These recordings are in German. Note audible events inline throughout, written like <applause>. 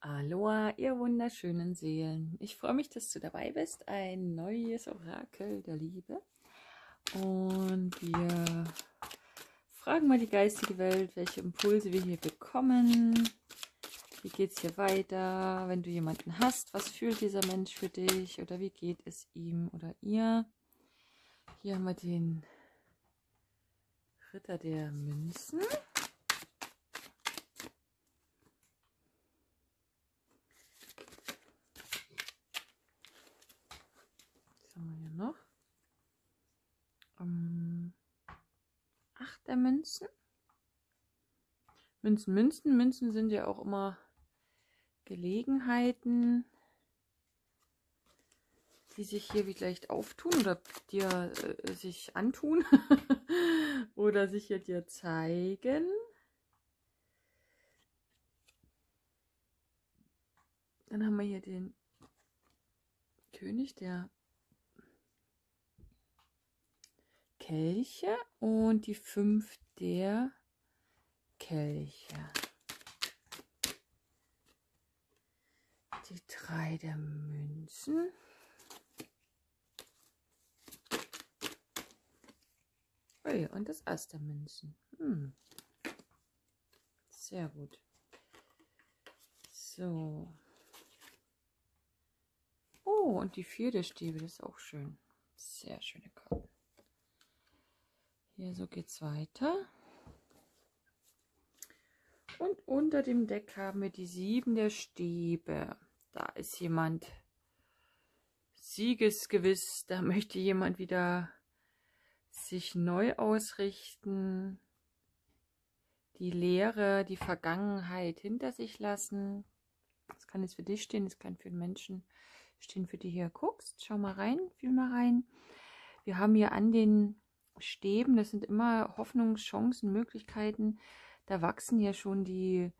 Aloha, ihr wunderschönen Seelen. Ich freue mich, dass du dabei bist. Ein neues Orakel der Liebe. Und wir fragen mal die geistige Welt, welche Impulse wir hier bekommen. Wie geht es hier weiter? Wenn du jemanden hast, was fühlt dieser Mensch für dich? Oder wie geht es ihm oder ihr? Hier haben wir den Ritter der Münzen. acht der Münzen. Münzen, Münzen, Münzen sind ja auch immer Gelegenheiten, die sich hier wie vielleicht auftun oder dir äh, sich antun <laughs> oder sich hier dir zeigen. Dann haben wir hier den König der Kelche und die fünf der Kelche. Die drei der Münzen. Ui, und das Ass der Münzen. Hm. Sehr gut. So. Oh, und die vier der Stäbe, das ist auch schön. Sehr schöne Karten. Hier so es weiter. Und unter dem Deck haben wir die sieben der Stäbe. Da ist jemand siegesgewiss. Da <laughs> möchte jemand wieder sich neu ausrichten. Die Lehre, die Vergangenheit hinter sich lassen. Das kann jetzt für dich stehen, das kann für den Menschen stehen, für die hier guckst. Schau mal rein, fühl mal rein. Wir haben hier an den Stäben, das sind immer Hoffnungschancen, Möglichkeiten. Da wachsen ja schon die,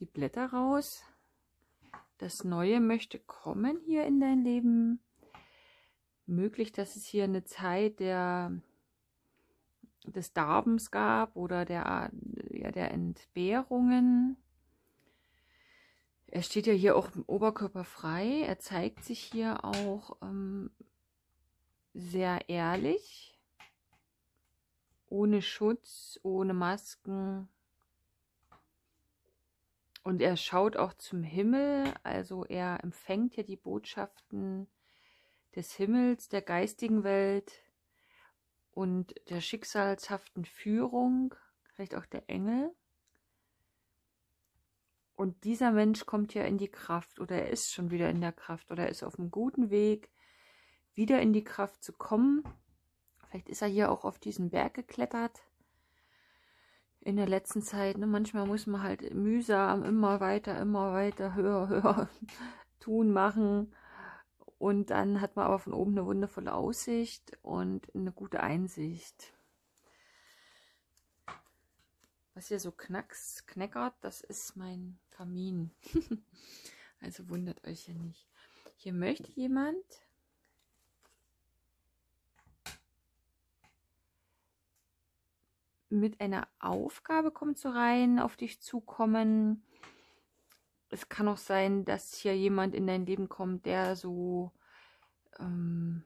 die Blätter raus. Das Neue möchte kommen hier in dein Leben. Möglich, dass es hier eine Zeit der, des Darbens gab oder der, ja, der Entbehrungen. Er steht ja hier auch im Oberkörper frei. Er zeigt sich hier auch ähm, sehr ehrlich ohne Schutz, ohne Masken. Und er schaut auch zum Himmel, also er empfängt ja die Botschaften des Himmels, der geistigen Welt und der schicksalshaften Führung, vielleicht auch der Engel. Und dieser Mensch kommt ja in die Kraft oder er ist schon wieder in der Kraft oder er ist auf einem guten Weg, wieder in die Kraft zu kommen Vielleicht ist er hier auch auf diesen Berg geklettert. In der letzten Zeit, ne, manchmal muss man halt mühsam immer weiter, immer weiter, höher, <laughs> höher tun, machen. Und dann hat man aber von oben eine wundervolle Aussicht und eine gute Einsicht. Was hier so knacks, knackert, das ist mein Kamin. <laughs> also wundert euch ja nicht. Hier möchte jemand mit einer Aufgabe kommt so rein, auf dich zukommen. Es kann auch sein, dass hier jemand in dein Leben kommt, der so, ähm,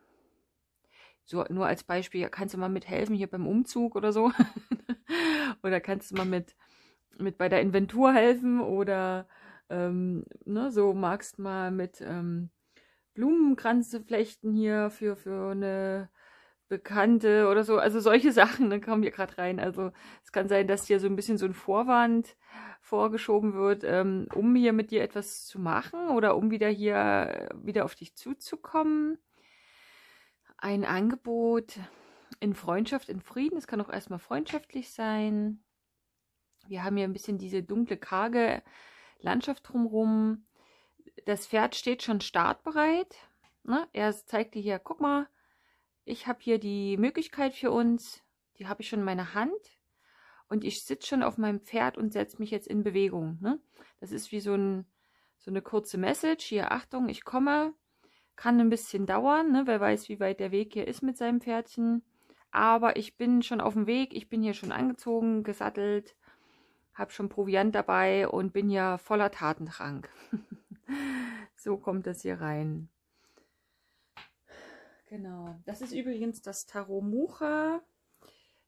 so nur als Beispiel, kannst du mal mithelfen hier beim Umzug oder so? <laughs> oder kannst du mal mit, mit bei der Inventur helfen oder ähm, ne, so magst mal mit ähm, Blumenkranze flechten hier für, für eine Bekannte oder so. Also solche <laughs> Sachen ne, kommen hier gerade rein. Also es kann sein, dass hier so ein bisschen so ein Vorwand vorgeschoben wird, ähm, um hier mit dir etwas zu machen oder um wieder hier äh, wieder auf dich zuzukommen. Ein Angebot in Freundschaft, in Frieden. Es kann auch erstmal freundschaftlich sein. Wir haben hier ein bisschen diese dunkle, karge Landschaft drumherum. Das Pferd steht schon startbereit. Ne? Er zeigt dir hier, guck mal, ich habe hier die Möglichkeit für uns, die habe ich schon in meiner Hand und ich sitze schon auf meinem Pferd und setze mich jetzt in Bewegung. Ne? Das ist wie so, ein, so eine kurze Message, hier Achtung, ich komme, kann ein bisschen dauern, ne? wer weiß, wie weit der Weg hier ist mit seinem Pferdchen. Aber ich bin schon auf dem Weg, ich bin hier schon angezogen, gesattelt, habe schon Proviant dabei und bin ja voller Tatendrang. <laughs> so kommt das hier rein. Genau. Das ist übrigens das Tarot Mucha.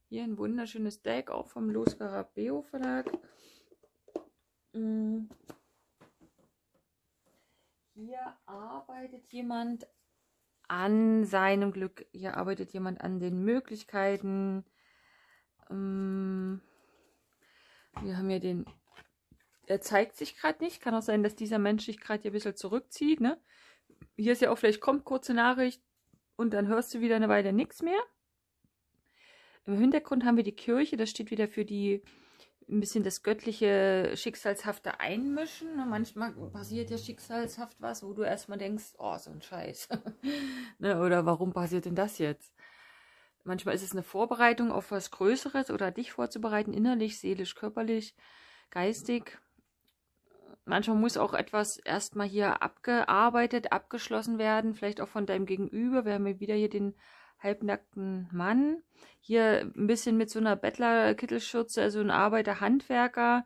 Hier ein wunderschönes Deck, auch vom Los Carabeo Verlag. Mm. Hier arbeitet jemand an seinem Glück. Hier arbeitet jemand an den Möglichkeiten. Mm. Wir haben hier den... Er zeigt sich gerade nicht. Kann auch sein, dass dieser Mensch sich gerade hier ein bisschen zurückzieht. Ne? Hier ist ja auch vielleicht, kommt kurze Nachricht, und dann hörst du wieder eine Weile nichts mehr. Im Hintergrund haben wir die Kirche, das steht wieder für die ein bisschen das göttliche, schicksalshafte Einmischen. Und manchmal passiert ja schicksalshaft was, wo du erstmal denkst, oh, so ein Scheiß. <laughs> ne, oder warum passiert denn das jetzt? Manchmal ist es eine Vorbereitung auf was Größeres oder dich vorzubereiten, innerlich, seelisch, körperlich, geistig manchmal muss auch etwas erstmal hier abgearbeitet, abgeschlossen werden, vielleicht auch von deinem Gegenüber. Wir haben ja wieder hier den halbnackten Mann. Hier ein bisschen mit so einer Bettlerkittelschürze, also ein Arbeiter, Handwerker,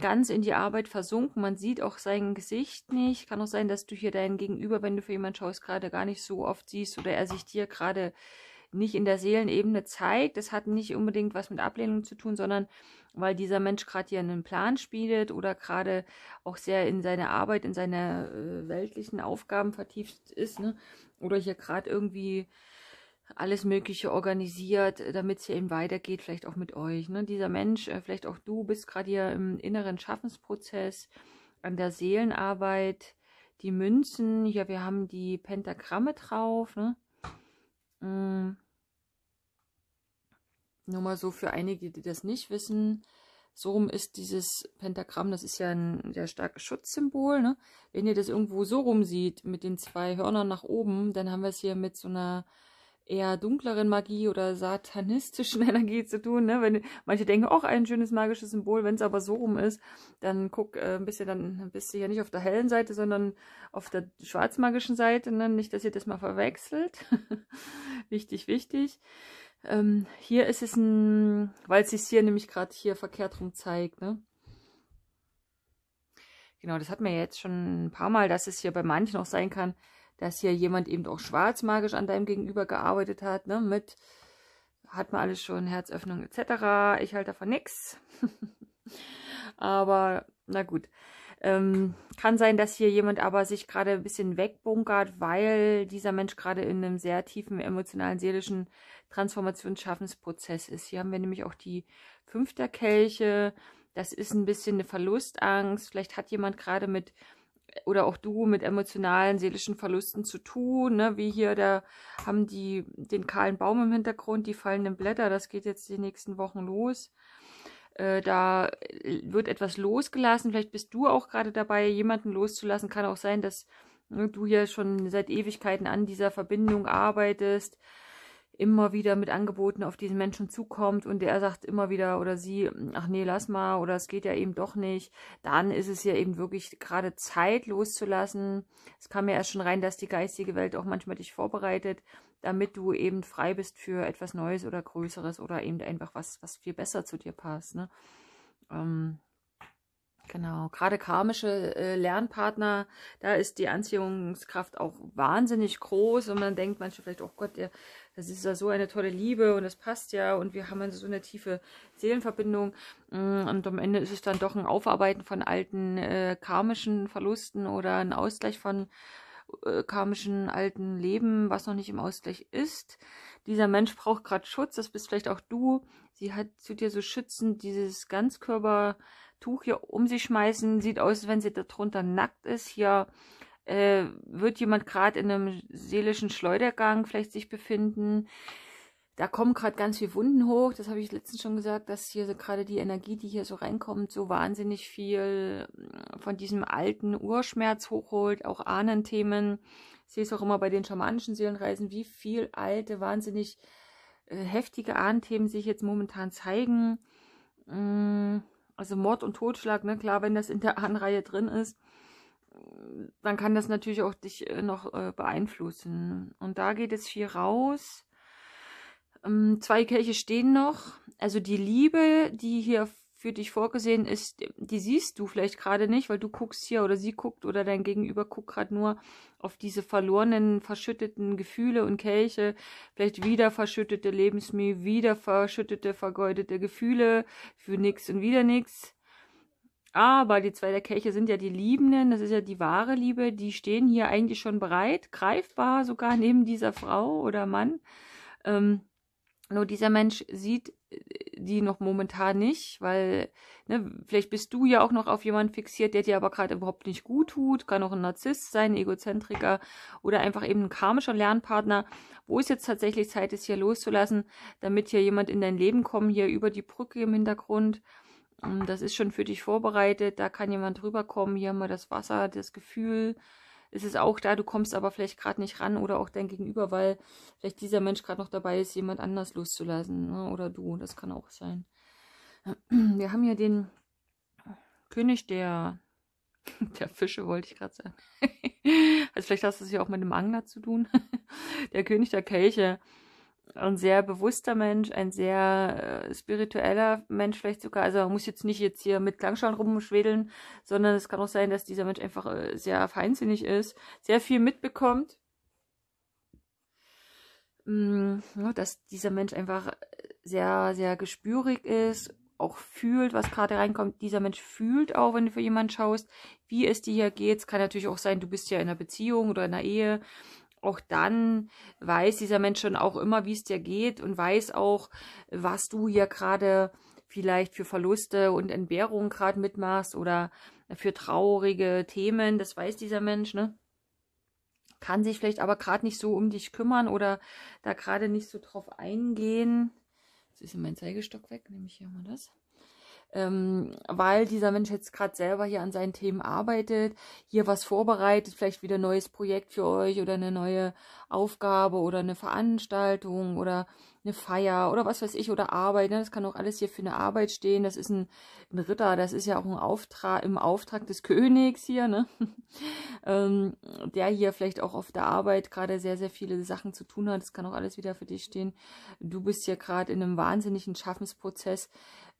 ganz in die Arbeit versunken. Man sieht auch sein Gesicht nicht. Kann auch sein, dass du hier deinen Gegenüber, wenn du für jemanden schaust, gerade gar nicht so oft siehst oder er sich dir gerade nicht in der Seelenebene zeigt. Es hat nicht unbedingt was mit Ablehnung zu tun, sondern weil dieser Mensch gerade hier einen Plan spielt oder gerade auch sehr in seine Arbeit, in seine äh, weltlichen Aufgaben vertieft ist, ne? Oder hier gerade irgendwie alles Mögliche organisiert, damit es hier eben weitergeht, vielleicht auch mit euch. Ne? Dieser Mensch, äh, vielleicht auch du, bist gerade hier im inneren Schaffensprozess, an der Seelenarbeit, die Münzen, ja, wir haben die Pentagramme drauf, ne? Mm nur mal so für einige, die das nicht wissen. So rum ist dieses Pentagramm, das ist ja ein sehr starkes Schutzsymbol. Ne? Wenn ihr das irgendwo so rum sieht, mit den zwei Hörnern nach oben, dann haben wir es hier mit so einer eher dunkleren Magie oder satanistischen <laughs> Energie zu tun. Ne? Wenn manche denken, auch ein schönes magisches Symbol, wenn es aber so rum ist, dann guck äh, ein bisschen, dann bist du ja nicht auf der hellen Seite, sondern auf der schwarzmagischen Seite. Ne? Nicht, dass ihr das mal verwechselt. <laughs> wichtig, wichtig. Ähm, hier ist es ein, weil es sich hier nämlich gerade hier verkehrt rum zeigt, ne? Genau, das hat mir jetzt schon ein paar Mal, dass es hier bei manchen auch sein kann, dass hier jemand eben auch schwarzmagisch an deinem Gegenüber gearbeitet hat, ne? Mit hat man alles schon, Herzöffnung etc. Ich halte davon nichts. <laughs> Aber na gut. Ähm, kann sein, dass hier jemand aber sich gerade ein bisschen wegbunkert, weil dieser Mensch gerade in einem sehr tiefen emotionalen, seelischen Transformationsschaffensprozess ist. Hier haben wir nämlich auch die fünfter Kelche. Das ist ein bisschen eine Verlustangst. Vielleicht hat jemand gerade mit oder auch du mit emotionalen, seelischen Verlusten zu tun. Ne? Wie hier, da haben die den kahlen Baum im Hintergrund, die fallenden Blätter. Das geht jetzt die nächsten Wochen los. Äh, da äh, wird etwas losgelassen. Vielleicht bist du auch gerade dabei, jemanden loszulassen. Kann auch sein, dass ne, du hier schon seit Ewigkeiten an dieser Verbindung arbeitest immer wieder mit Angeboten auf diesen Menschen zukommt und der sagt immer wieder oder sie, ach nee, lass mal oder es geht ja eben doch nicht, dann ist es ja eben wirklich gerade Zeit loszulassen. Es kam ja erst schon rein, dass die geistige Welt auch manchmal dich vorbereitet, damit du eben frei bist für etwas Neues oder Größeres oder eben einfach was, was viel besser zu dir passt. Ne? Ähm, Genau, gerade karmische äh, Lernpartner, da ist die Anziehungskraft auch wahnsinnig groß und man denkt manchmal vielleicht, oh Gott, der das ist ja so eine tolle Liebe und das passt ja und wir haben also so eine tiefe Seelenverbindung. Mm, und am Ende ist es dann doch ein Aufarbeiten von alten äh, karmischen Verlusten oder ein Ausgleich von äh, karmischen alten Leben, was noch nicht im Ausgleich ist. Dieser Mensch braucht gerade Schutz, das bist vielleicht auch du. Sie hat zu dir so schützend dieses Ganzkörpertuch hier um sich schmeißen. Sieht aus, wenn sie darunter nackt ist. Hier äh, wird jemand gerade in einem seelischen Schleudergang vielleicht sich befinden. Da kommen gerade ganz viele Wunden hoch. Das habe ich letztens schon gesagt, dass hier so gerade die Energie, die hier so reinkommt, so wahnsinnig viel äh, von diesem alten Urschmerz hochholt, auch Ahnenthemen. Ich sehe es auch immer bei den schamanischen Seelenreisen, wie viel alte, wahnsinnig äh, heftige Ahnenthemen sich jetzt momentan zeigen. Mm, also Mord und Totschlag, ne? klar, wenn das in der Ahnenreihe drin ist dann kann das natürlich auch dich äh, noch äh, beeinflussen. Und da geht es viel raus. Ähm, zwei Kelche stehen noch. Also die Liebe, die hier für dich vorgesehen ist, die siehst du vielleicht gerade nicht, weil du guckst hier oder sie guckt oder dein Gegenüber guckt gerade nur auf diese verlorenen, verschütteten Gefühle und Kelche, vielleicht wieder verschüttete Lebensmühe, wieder verschüttete, vergeudete Gefühle für nix und wieder nix. Aber die zwei der Kelche sind ja die Liebenden, das ist ja die wahre Liebe, die stehen hier eigentlich schon bereit, greifbar sogar <laughs> neben dieser Frau oder Mann. Ähm, nur dieser Mensch sieht äh, die noch momentan nicht, weil ne, vielleicht bist du ja auch noch auf jemanden fixiert, der dir aber gerade überhaupt nicht gut tut, kann auch ein Narzisst sein, ein Egozentriker oder einfach eben ein karmischer Lernpartner. Wo ist jetzt tatsächlich Zeit, es hier loszulassen, damit hier jemand in dein Leben kommt, hier über die Brücke im Hintergrund, ähm, das ist schon für dich vorbereitet, da kann jemand rüberkommen, hier haben wir das Wasser, das Gefühl, es ist auch da, du kommst aber vielleicht gerade nicht ran oder auch dein Gegenüber, weil vielleicht dieser Mensch gerade noch dabei ist, jemand anders loszulassen ne? oder du, das kann auch sein. <clears throat> Wir haben hier den König der, <laughs> der Fische, wollte ich gerade sagen. <laughs> Also vielleicht hast du es ja auch mit einem Angler zu tun. <laughs> Der König der Kelche, ein sehr bewusster Mensch, ein sehr äh, spiritueller Mensch vielleicht sogar. Also man muss jetzt nicht jetzt hier mit Klangschalen rumschwedeln, sondern es kann auch sein, dass dieser Mensch einfach äh, sehr feinsinnig ist, sehr viel mitbekommt. Mm, dass dieser Mensch einfach äh, sehr, sehr gespürig ist, auch fühlt, was gerade reinkommt. Dieser Mensch fühlt auch, wenn du für jemanden schaust, wie es dir hier geht. Es kann natürlich auch sein, du bist ja in einer Beziehung oder in einer Ehe auch dann weiß dieser Mensch schon auch immer, wie es dir geht und weiß auch, was du hier gerade vielleicht für Verluste und Entbehrungen gerade mitmachst oder für traurige Themen. Das weiß dieser Mensch, ne? Kann sich vielleicht aber gerade nicht so um dich kümmern oder da gerade nicht so drauf eingehen. Jetzt ist mein Zeigestock weg, nehme ich hier mal das ähm, weil dieser Mensch jetzt gerade selber hier an seinen Themen arbeitet, hier was vorbereitet, vielleicht wieder ein neues Projekt für euch oder eine neue Aufgabe oder eine Veranstaltung oder eine Feier oder was weiß ich oder Arbeit. Ne? Das kann auch alles hier für eine Arbeit stehen. Das ist ein, ein Ritter, das ist ja auch ein Auftrag im Auftrag des Königs hier, ne? <laughs> ähm, der hier vielleicht auch auf der Arbeit gerade sehr, sehr viele Sachen zu tun hat. Das kann auch alles wieder für dich stehen. Du bist hier gerade in einem wahnsinnigen Schaffensprozess.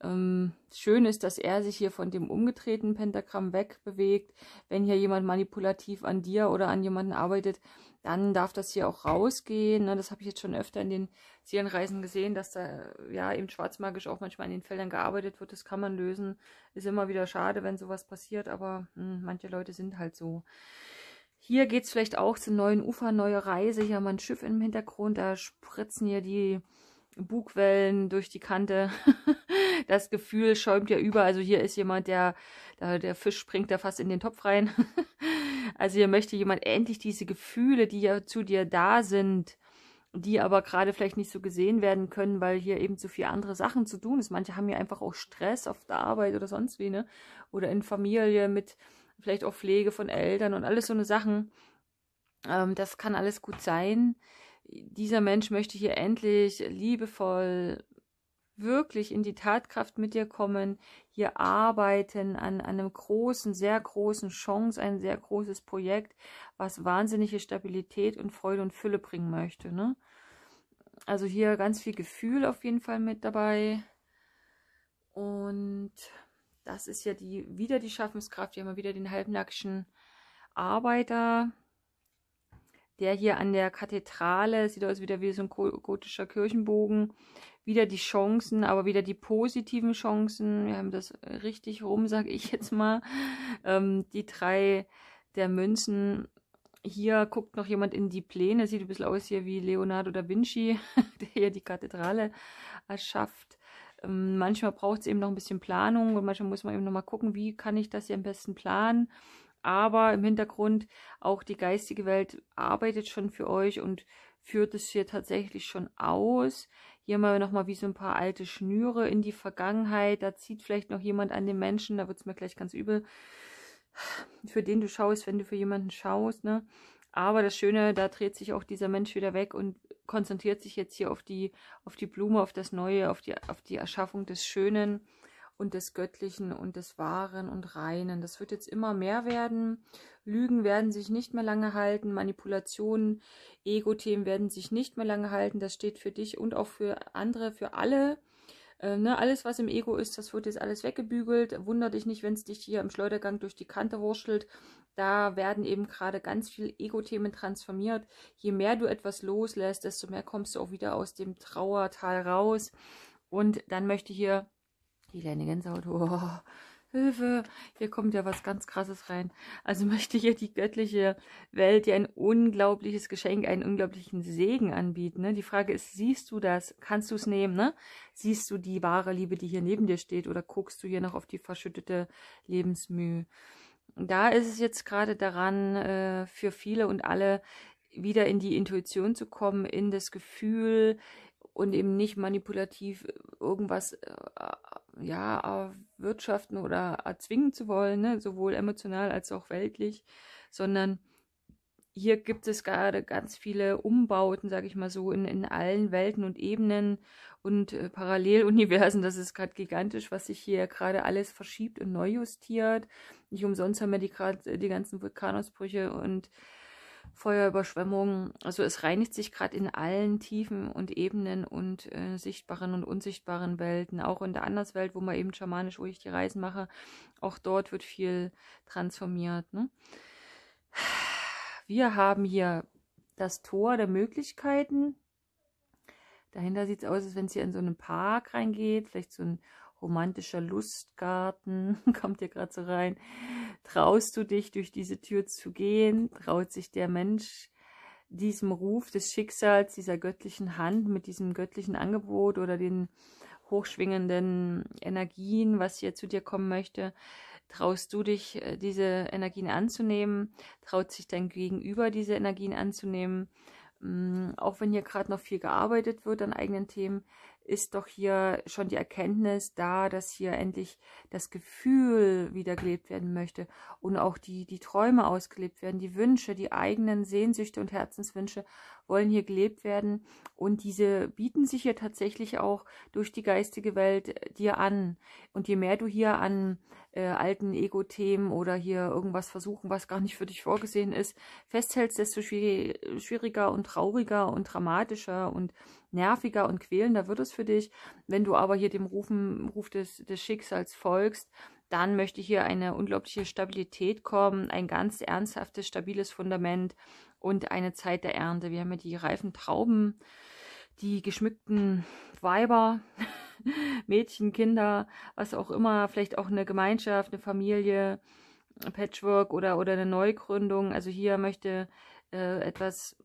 Ähm, schön ist, dass er sich hier von dem umgedrehten Pentagramm wegbewegt. Wenn hier jemand manipulativ an dir oder an jemanden arbeitet, dann darf das hier auch rausgehen. Ne? Das habe ich jetzt schon öfter in den Seelenreisen gesehen, dass da ja eben schwarzmagisch auch manchmal in den Feldern gearbeitet wird. Das kann man lösen. Ist immer wieder schade, wenn sowas passiert, aber mh, hm, manche Leute sind halt so. Hier geht es vielleicht auch zu neuen Ufern, neue Reise. Hier haben wir ein Schiff im Hintergrund, da spritzen hier die Bugwellen durch die Kante. <laughs> das Gefühl schäumt ja über. Also hier ist jemand, der, der, der Fisch springt da fast in den Topf rein. <laughs> also hier möchte jemand endlich diese Gefühle, die ja zu dir da sind, die aber gerade vielleicht nicht so gesehen werden können, weil hier eben zu viel andere Sachen zu tun ist. Manche haben ja einfach auch Stress auf der Arbeit oder sonst wie, ne? Oder in Familie mit vielleicht auch Pflege von Eltern und alles so eine Sachen. Ähm, das kann alles gut sein. Dieser Mensch möchte hier endlich liebevoll, wirklich in die Tatkraft mit dir kommen. Hier arbeiten an, einem großen, sehr großen Chance, ein sehr großes Projekt, was wahnsinnige Stabilität und Freude und Fülle bringen möchte. Ne? Also hier ganz viel Gefühl auf jeden Fall mit dabei. Und das ist ja die, wieder die Schaffenskraft. Hier haben wir wieder den halbnackschen Arbeiter, der hier an der Kathedrale, sieht aus wieder wie so ein gotischer Kirchenbogen, wieder die Chancen, aber wieder die positiven Chancen. Wir haben das richtig rum, sage ich jetzt mal. Ähm, die drei der Münzen. Hier guckt noch jemand in die Pläne. Sieht ein bisschen aus hier wie Leonardo da Vinci, <laughs> der hier die Kathedrale erschafft. Ähm, manchmal braucht es eben noch ein bisschen Planung und manchmal muss man eben nochmal gucken, wie kann ich das hier am besten planen. Aber im Hintergrund auch die geistige Welt arbeitet schon für euch und führt es hier tatsächlich schon aus. Hier haben wir nochmal wie so ein paar alte Schnüre in die Vergangenheit. Da zieht vielleicht noch jemand an den Menschen, da wird es mir gleich ganz übel. Für den du schaust, wenn du für jemanden schaust, ne? Aber das Schöne, da dreht sich auch dieser Mensch wieder weg und konzentriert sich jetzt hier auf die, auf die Blume, auf das Neue, auf die, auf die Erschaffung des Schönen und des Göttlichen und des Wahren und Reinen. Das wird jetzt immer mehr werden. Lügen werden sich nicht mehr lange halten, Manipulationen, Ego-Themen werden sich nicht mehr lange halten. Das steht für dich und auch für andere, für alle. Äh, ne, alles, was im Ego ist, das wird jetzt alles weggebügelt. Wunder dich nicht, wenn es dich hier im Schleudergang durch die Kante wurschtelt. Da werden eben gerade ganz viele Ego-Themen transformiert. Je mehr du etwas loslässt, desto mehr kommst du auch wieder aus dem Trauertal raus. Und dann möchte hier die kleine Gänsehaut. Oh, Hilfe, hier kommt ja was ganz Krasses rein. Also <laughs> möchte hier die göttliche Welt dir ein unglaubliches Geschenk, einen unglaublichen Segen anbieten. Ne? Die Frage ist, siehst du das? Kannst du es nehmen? Ne? Siehst du die wahre Liebe, die hier neben dir steht? Oder guckst du hier noch auf die verschüttete Lebensmühe? Da ist es jetzt gerade daran, äh, für viele und alle wieder in die Intuition zu kommen, in das Gefühl, und eben nicht manipulativ äh, irgendwas äh, äh, ja erwirtschaften oder erzwingen zu wollen, ne? sowohl emotional als auch weltlich, sondern hier gibt es gerade ganz viele Umbauten, sage ich mal so, in, in allen Welten und Ebenen und äh, Paralleluniversen. Das ist gerade gigantisch, was sich hier gerade alles verschiebt und neu justiert. Nicht umsonst haben wir die, grad, äh, die ganzen Vulkanausbrüche und Feuerüberschwemmungen. Also es reinigt sich gerade in allen Tiefen und Ebenen und äh, sichtbaren und unsichtbaren Welten. Auch in der Anderswelt, wo man eben schamanisch, wo ich die Reisen mache, auch dort wird viel transformiert. Ne? Wir haben hier das Tor der Möglichkeiten. Dahinter sieht es aus, als wenn es hier in so einen Park reingeht, vielleicht so ein romantischer Lustgarten, <laughs> kommt dir gerade so rein. Traust du dich, durch diese Tür zu gehen? Traut sich der Mensch diesem Ruf des Schicksals, dieser göttlichen Hand, mit diesem göttlichen Angebot oder den hochschwingenden Energien, was hier zu dir kommen möchte? Traust du dich, äh, diese Energien anzunehmen? Traut sich dein Gegenüber, diese Energien anzunehmen? Mm, auch wenn hier gerade noch viel gearbeitet wird an eigenen Themen, ist doch hier schon die Erkenntnis da, dass hier endlich das Gefühl wieder gelebt werden möchte und auch die, die Träume ausgelebt werden, die Wünsche, die eigenen Sehnsüchte und Herzenswünsche wollen hier gelebt werden und diese bieten sich hier tatsächlich auch durch die geistige Welt äh, dir an. Und je mehr du hier an äh, alten Ego-Themen oder hier irgendwas versuchen, was gar nicht für dich vorgesehen ist, festhältst, desto schwieriger und trauriger und dramatischer und nerviger und quälender wird es für dich. Wenn du aber hier dem Rufen, Ruf des, des Schicksals folgst, dann möchte hier eine unglaubliche Stabilität kommen, ein ganz ernsthaftes, stabiles Fundament und eine Zeit der Ernte. Wir haben hier die reifen Trauben, die geschmückten Weiber, <laughs> Mädchen, Kinder, was auch immer, vielleicht auch eine Gemeinschaft, eine Familie, Patchwork oder, oder eine Neugründung. Also hier möchte äh, etwas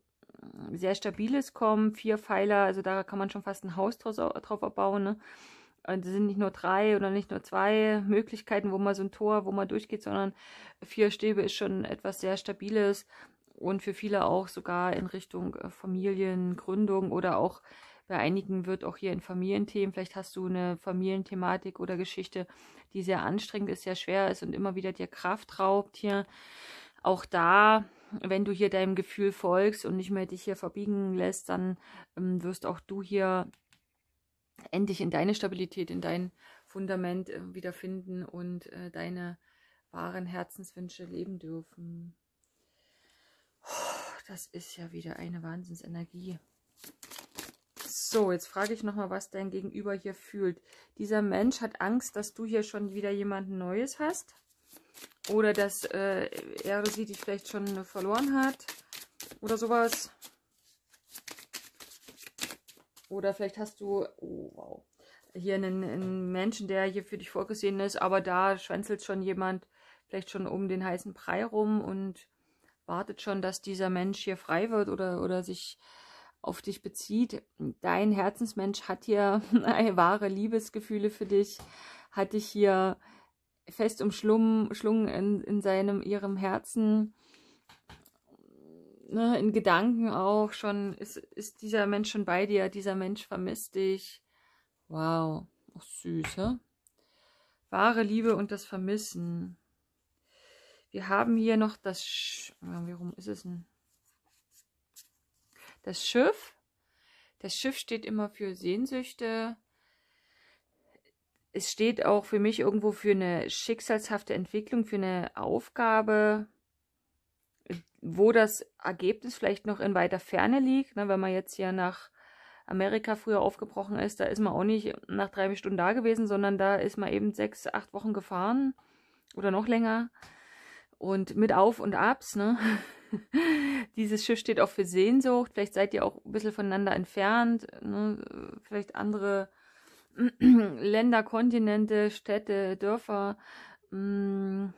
sehr stabiles kommen, vier Pfeiler, also da kann man schon fast ein Haus draus, drauf erbauen. Ne? Und äh, es sind nicht nur drei oder nicht nur zwei Möglichkeiten, wo man so ein Tor, wo man durchgeht, sondern vier Stäbe ist schon etwas sehr Stabiles und für viele auch sogar in Richtung äh, Familiengründung oder auch bei einigen wird auch hier in Familienthemen, vielleicht hast du eine Familienthematik oder Geschichte, die sehr anstrengend ist, sehr schwer ist und immer wieder dir Kraft raubt hier. Auch da wenn du hier deinem Gefühl folgst und nicht mehr dich hier verbiegen lässt, dann ähm, wirst auch du hier endlich in deine Stabilität, in dein Fundament äh, wiederfinden und äh, deine wahren Herzenswünsche leben dürfen. Das ist ja wieder eine Wahnsinnsenergie. So, jetzt frage ich nochmal, was dein Gegenüber hier fühlt. Dieser Mensch hat Angst, dass du hier schon wieder jemanden Neues hast. Oder dass äh, er sie dich vielleicht schon verloren hat oder sowas. Oder vielleicht hast du, oh wow, hier einen, einen Menschen, der hier für dich vorgesehen ist, aber da schwänzelt schon jemand vielleicht schon um den heißen Brei rum und wartet schon, dass dieser Mensch hier frei wird oder, oder sich auf dich bezieht. Dein Herzensmensch hat hier <laughs> wahre Liebesgefühle für dich, hat dich hier fest umschlungen in, in seinem, ihrem Herzen, ne, in Gedanken auch schon, ist, ist dieser Mensch schon bei dir, dieser Mensch vermisst dich. Wow, auch süß, hä? Wahre Liebe und das Vermissen. Wir haben hier noch das, Sch wie rum ist es denn? Das Schiff. Das Schiff steht immer für Sehnsüchte, es steht auch für mich irgendwo für eine schicksalshafte Entwicklung, für eine Aufgabe, wo das Ergebnis vielleicht noch in weiter Ferne liegt. Ne, wenn man jetzt hier nach Amerika früher aufgebrochen ist, da ist man auch nicht nach drei, Stunden da gewesen, sondern da ist man eben sechs, acht Wochen gefahren oder noch länger. Und mit Auf und Abs, ne? <laughs> Dieses Schiff steht auch für Sehnsucht. Vielleicht seid ihr auch ein bisschen voneinander entfernt, ne? vielleicht andere <clears throat> Länder, Kontinente, Städte, Dörfer. Mm,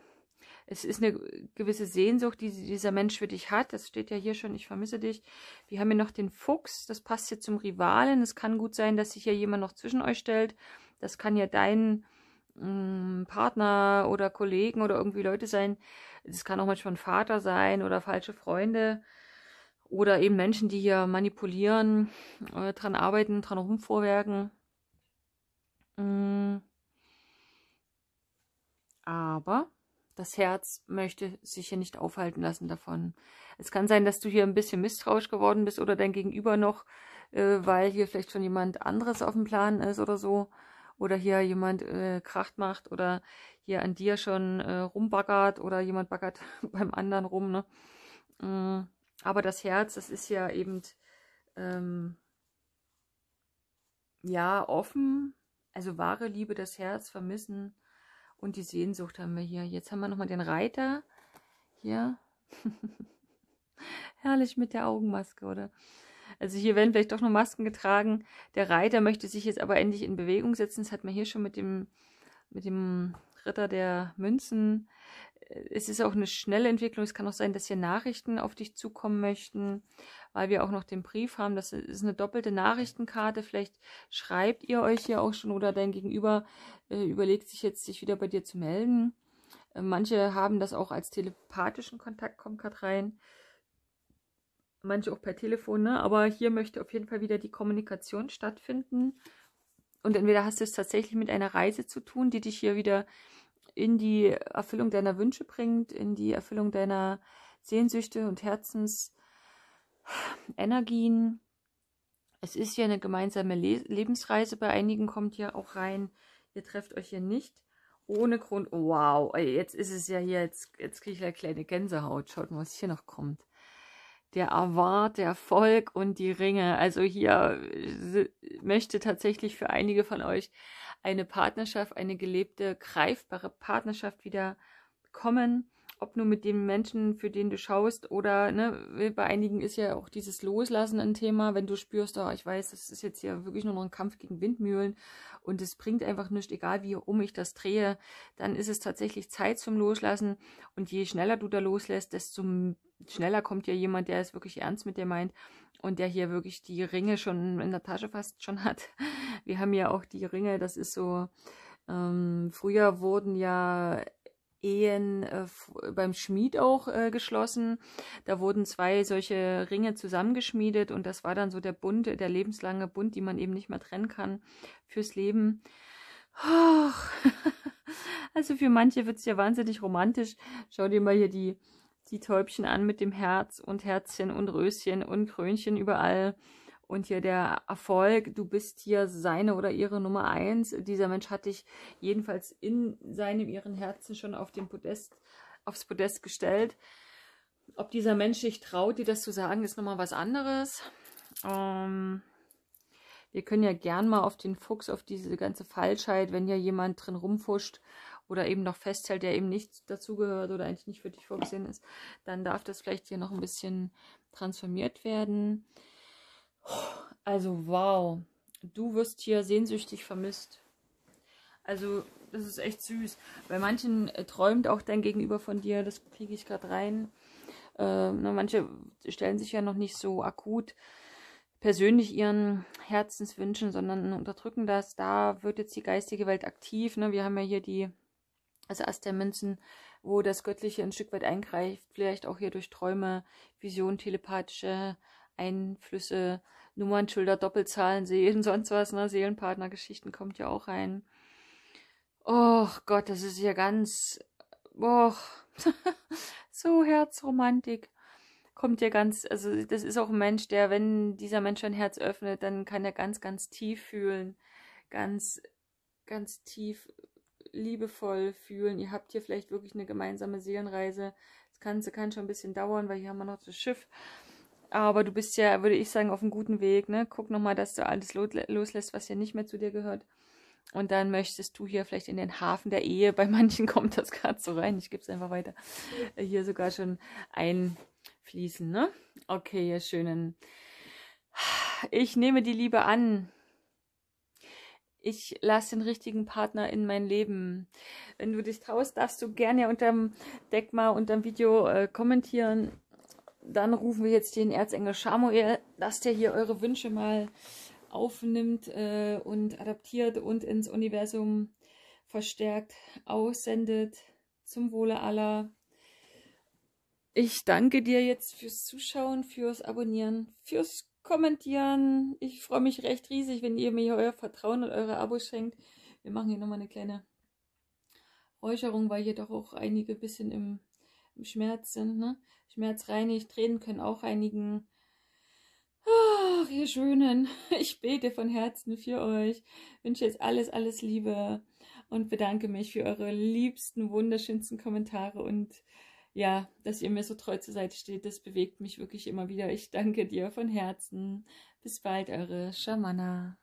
es ist eine gewisse Sehnsucht, die dieser Mensch für dich hat. Das steht ja hier schon, ich vermisse dich. Wir haben hier noch den Fuchs, das passt hier zum Rivalen. Es kann gut sein, dass sich hier jemand noch zwischen euch stellt. Das kann ja dein mm, Partner oder Kollegen oder irgendwie Leute sein. Es kann auch manchmal ein Vater sein oder falsche Freunde oder eben Menschen, die hier manipulieren, äh, dran arbeiten, dran rumvorwerken. Mm. Aber das Herz möchte sich hier nicht aufhalten lassen davon. Es kann sein, dass du hier ein bisschen misstrauisch geworden bist oder dein Gegenüber noch, äh, weil hier vielleicht schon jemand anderes auf dem Plan ist oder so. Oder hier jemand äh, Kracht macht oder hier an dir schon äh, rumbaggert oder jemand baggert <laughs> beim anderen rum. Ne? Ähm, aber das Herz, das ist ja eben ähm, ja offen also wahre Liebe, das Herz, Vermissen und die Sehnsucht haben wir hier. Jetzt haben wir nochmal den Reiter hier. <laughs> Herrlich mit der Augenmaske, oder? Also hier werden vielleicht doch noch Masken getragen. Der Reiter möchte sich jetzt aber endlich in Bewegung setzen. Das hat man hier schon mit dem, mit dem Ritter der Münzen. Äh, es ist auch eine schnelle Entwicklung. Es kann auch sein, dass hier Nachrichten auf dich zukommen möchten, weil wir auch noch den Brief haben. Das ist eine doppelte Nachrichtenkarte. Vielleicht schreibt ihr euch hier auch schon oder dein Gegenüber äh, überlegt sich jetzt, sich wieder bei dir zu melden. Äh, manche haben das auch als telepathischen Kontakt, kommt gerade rein manche auch per Telefon, ne? aber hier möchte auf jeden Fall wieder die Kommunikation stattfinden. Und entweder hast du es tatsächlich mit einer Reise zu tun, die dich hier wieder in die Erfüllung deiner Wünsche bringt, in die Erfüllung deiner Sehnsüchte und Herzensenergien. Es ist hier eine gemeinsame Le Lebensreise. Bei einigen kommt hier auch rein. Ihr trefft euch hier nicht ohne Grund. Oh, wow, jetzt ist es ja hier, jetzt, jetzt kriege ich eine kleine Gänsehaut. Schaut mal, was hier noch kommt der Award, der Erfolg und die Ringe. Also hier äh, möchte tatsächlich für einige von euch eine Partnerschaft, eine gelebte, greifbare Partnerschaft wieder kommen ob nur mit dem Menschen, für den du schaust, oder ne, bei einigen ist ja auch dieses Loslassen ein Thema, wenn du spürst, oh, ich weiß, das ist jetzt hier wirklich nur noch ein Kampf gegen Windmühlen und es bringt einfach nichts, egal wie um ich das drehe, dann ist es tatsächlich Zeit zum Loslassen und je schneller du da loslässt, desto schneller kommt ja jemand, der es wirklich ernst mit dir meint und der hier wirklich die Ringe schon in der Tasche fast schon hat. Wir haben ja auch die Ringe, das ist so, ähm, früher wurden ja Ehen äh, beim Schmied auch äh, geschlossen. Da wurden zwei solche Ringe zusammengeschmiedet und das war dann so der bunte, der lebenslange Bund, die man eben nicht mehr trennen kann fürs Leben. Oh. <laughs> Also für manche wird es ja wahnsinnig romantisch. Schau dir mal hier die, die Täubchen an mit dem Herz und Herzchen und Röschen und Krönchen überall und hier der Erfolg, du bist hier seine oder ihre Nummer eins. Dieser Mensch hat dich jedenfalls in seinem, ihren Herzen schon auf den Podest, aufs Podest gestellt. Ob dieser Mensch dich traut, dir das zu sagen, ist nochmal was anderes. Ähm, wir können ja gern mal auf den Fuchs, auf diese ganze Falschheit, wenn ja jemand drin rumfuscht oder eben noch festhält, der eben nicht dazugehört oder eigentlich nicht für dich vorgesehen ist, dann darf das vielleicht hier noch ein bisschen transformiert werden. Also wow, du wirst hier sehnsüchtig vermisst. Also das ist echt süß. Bei manchen äh, träumt auch dein Gegenüber von dir, das kriege ich gerade rein. Äh, na, ne, manche stellen sich ja noch nicht so akut persönlich ihren Herzenswünschen, sondern unterdrücken das. Da wird jetzt die geistige Welt aktiv. Ne? Wir haben ja hier die, das Ast der Münzen, wo das Göttliche ein Stück weit eingreift, vielleicht auch hier durch Träume, Visionen, telepathische Einflüsse, Nummernschilder, Doppelzahlen, Seelen, <laughs> sonst was, ne? Seelenpartnergeschichten kommt ja auch rein. Och Gott, das ist ja ganz, boah, <laughs> so Herzromantik kommt ja ganz, also das ist auch ein Mensch, der, wenn dieser Mensch sein Herz öffnet, dann kann er ganz, ganz tief fühlen, ganz, ganz tief liebevoll fühlen. Ihr habt hier vielleicht wirklich eine gemeinsame Seelenreise. Das Ganze kann schon ein bisschen dauern, weil hier haben wir noch das Schiff. Aber du bist ja, würde ich sagen, auf einem guten Weg. Ne? Guck nochmal, dass du alles loslässt, was ja nicht mehr zu dir gehört. Und dann möchtest du hier vielleicht in den Hafen der Ehe, bei manchen <laughs> kommt das gerade so rein, ich gebe es einfach weiter, äh, hier sogar schon einfließen. Ne? Okay, ihr Schönen. Ich nehme die Liebe an. Ich lasse den richtigen Partner in mein Leben. Wenn du dich traust, darfst du gerne unter dem Deck mal unter dem Video äh, kommentieren dann rufen wir jetzt den Erzengel Samuel, dass der hier eure Wünsche mal aufnimmt äh, und adaptiert und ins Universum verstärkt aussendet. Zum Wohle aller. Ich danke dir jetzt fürs Zuschauen, fürs Abonnieren, fürs Kommentieren. Ich freue mich recht riesig, wenn ihr mir euer Vertrauen und eure Abos schenkt. Wir machen hier nochmal eine kleine Räucherung, weil hier doch auch einige bisschen im im Schmerz sind. Ne? Schmerz reinigt, Tränen können auch reinigen. Ach, ihr Schönen, <laughs> ich bete von Herzen für euch, wünsche jetzt alles, alles Liebe und bedanke mich für eure liebsten, wunderschönsten Kommentare und ja, dass ihr mir so treu zur Seite steht, das bewegt mich wirklich immer wieder. Ich danke dir von Herzen. Bis bald, eure Schamana.